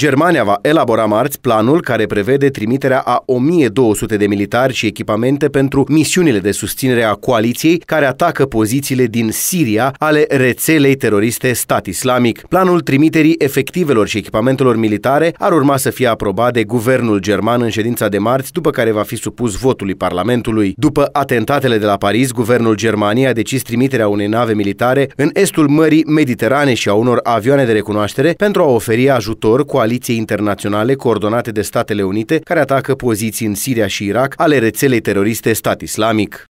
Germania va elabora marți planul care prevede trimiterea a 1200 de militari și echipamente pentru misiunile de susținere a coaliției care atacă pozițiile din Siria ale rețelei teroriste Stat Islamic. Planul trimiterii efectivelor și echipamentelor militare ar urma să fie aprobat de guvernul german în ședința de marți, după care va fi supus votului Parlamentului. După atentatele de la Paris, guvernul Germaniei a decis trimiterea unei nave militare în estul Mării Mediterane și a unor avioane de recunoaștere pentru a oferi ajutor cu coaliției internaționale coordonate de Statele Unite care atacă poziții în Siria și Irak ale rețelei teroriste stat islamic.